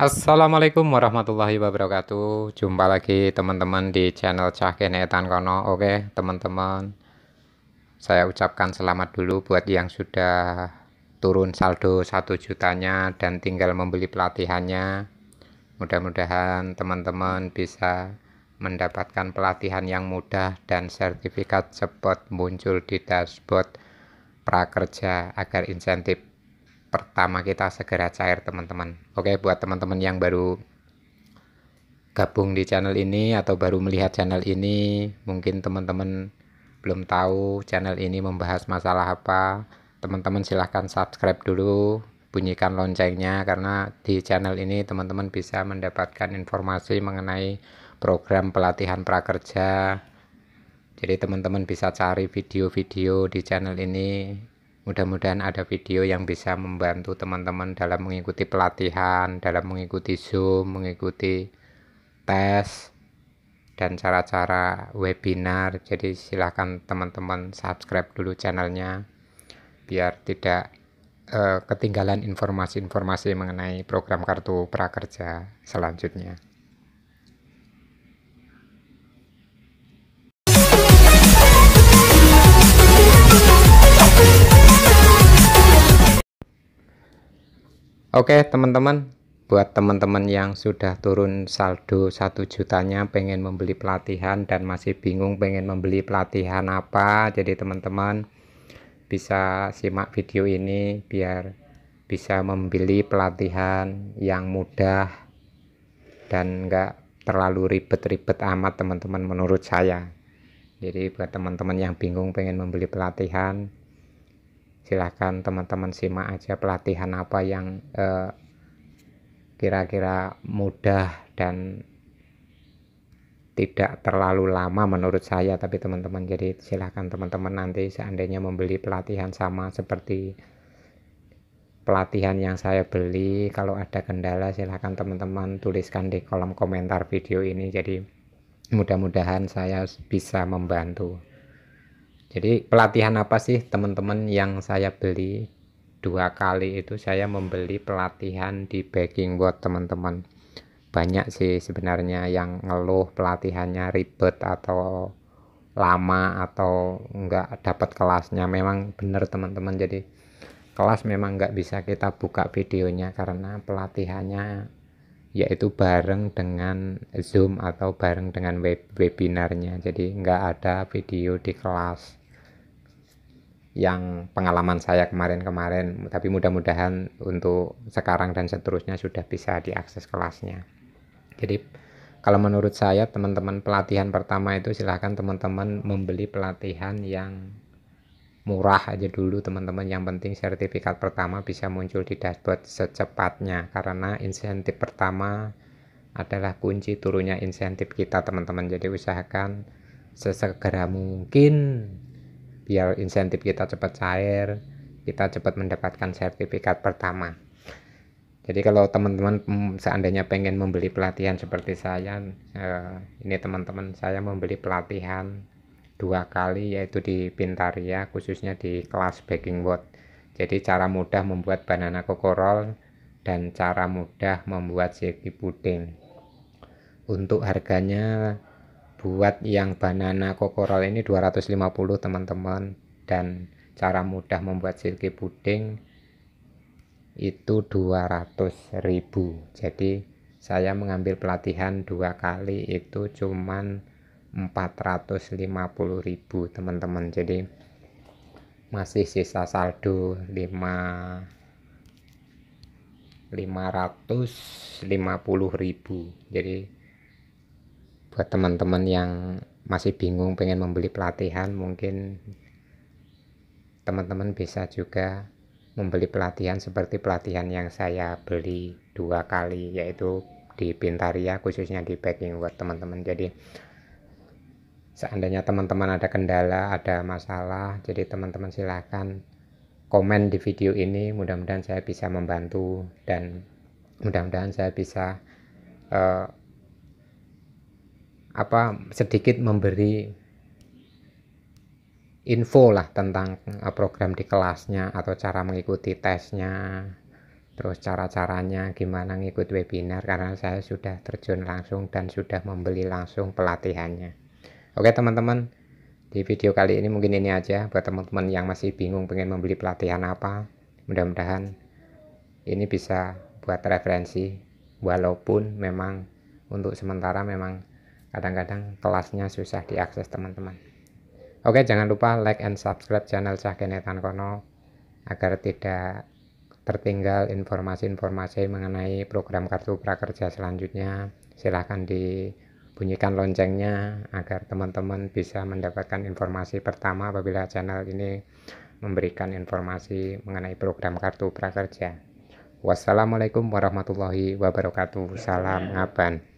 Assalamualaikum warahmatullahi wabarakatuh Jumpa lagi teman-teman di channel Cahken Etan Kono Oke teman-teman Saya ucapkan selamat dulu buat yang sudah turun saldo 1 jutanya Dan tinggal membeli pelatihannya Mudah-mudahan teman-teman bisa mendapatkan pelatihan yang mudah Dan sertifikat cepat muncul di dashboard prakerja Agar insentif pertama kita segera cair teman-teman Oke, buat teman-teman yang baru gabung di channel ini atau baru melihat channel ini, mungkin teman-teman belum tahu channel ini membahas masalah apa. Teman-teman silahkan subscribe dulu, bunyikan loncengnya karena di channel ini teman-teman bisa mendapatkan informasi mengenai program pelatihan prakerja. Jadi teman-teman bisa cari video-video di channel ini Mudah-mudahan ada video yang bisa membantu teman-teman dalam mengikuti pelatihan, dalam mengikuti Zoom, mengikuti tes, dan cara-cara webinar. Jadi silahkan teman-teman subscribe dulu channelnya biar tidak uh, ketinggalan informasi-informasi mengenai program kartu prakerja selanjutnya. Oke teman-teman, buat teman-teman yang sudah turun saldo satu jutanya pengen membeli pelatihan dan masih bingung pengen membeli pelatihan apa, jadi teman-teman bisa simak video ini biar bisa membeli pelatihan yang mudah dan enggak terlalu ribet-ribet amat teman-teman menurut saya. Jadi buat teman-teman yang bingung pengen membeli pelatihan, silahkan teman-teman simak aja pelatihan apa yang eh, kira-kira mudah dan tidak terlalu lama menurut saya tapi teman-teman jadi silahkan teman-teman nanti seandainya membeli pelatihan sama seperti pelatihan yang saya beli kalau ada kendala silahkan teman-teman tuliskan di kolom komentar video ini jadi mudah-mudahan saya bisa membantu jadi pelatihan apa sih teman-teman yang saya beli? Dua kali itu saya membeli pelatihan di baking buat teman-teman. Banyak sih sebenarnya yang ngeluh pelatihannya ribet atau lama atau nggak dapat kelasnya. Memang benar teman-teman. Jadi kelas memang nggak bisa kita buka videonya karena pelatihannya yaitu bareng dengan Zoom atau bareng dengan web webinarnya. Jadi nggak ada video di kelas yang pengalaman saya kemarin-kemarin tapi mudah-mudahan untuk sekarang dan seterusnya sudah bisa diakses kelasnya jadi kalau menurut saya teman-teman pelatihan pertama itu silahkan teman-teman membeli pelatihan yang murah aja dulu teman-teman yang penting sertifikat pertama bisa muncul di dashboard secepatnya karena insentif pertama adalah kunci turunnya insentif kita teman-teman jadi usahakan sesegera mungkin biar insentif kita cepat cair kita cepat mendapatkan sertifikat pertama jadi kalau teman-teman mm, seandainya pengen membeli pelatihan seperti saya eh, ini teman-teman saya membeli pelatihan dua kali yaitu di Pintaria khususnya di kelas baking board jadi cara mudah membuat banana coco roll dan cara mudah membuat silky pudding untuk harganya buat yang banana kokoral ini 250 teman-teman dan cara mudah membuat silky puding itu 200.000 jadi saya mengambil pelatihan dua kali itu cuman 450.000 teman-teman jadi masih sisa saldo 5 550.000 jadi buat teman-teman yang masih bingung pengen membeli pelatihan mungkin teman-teman bisa juga membeli pelatihan seperti pelatihan yang saya beli dua kali yaitu di Pintaria khususnya di packing buat teman-teman jadi seandainya teman-teman ada kendala ada masalah jadi teman-teman silahkan komen di video ini mudah-mudahan saya bisa membantu dan mudah-mudahan saya bisa uh, apa sedikit memberi info lah tentang eh, program di kelasnya atau cara mengikuti tesnya terus cara-caranya gimana ngikut webinar karena saya sudah terjun langsung dan sudah membeli langsung pelatihannya oke teman-teman di video kali ini mungkin ini aja buat teman-teman yang masih bingung pengen membeli pelatihan apa mudah-mudahan ini bisa buat referensi walaupun memang untuk sementara memang kadang-kadang kelasnya susah diakses teman-teman oke jangan lupa like and subscribe channel Cahkene Tankono agar tidak tertinggal informasi-informasi mengenai program kartu prakerja selanjutnya silahkan dibunyikan loncengnya agar teman-teman bisa mendapatkan informasi pertama apabila channel ini memberikan informasi mengenai program kartu prakerja. Wassalamualaikum warahmatullahi wabarakatuh. Salam ngaban.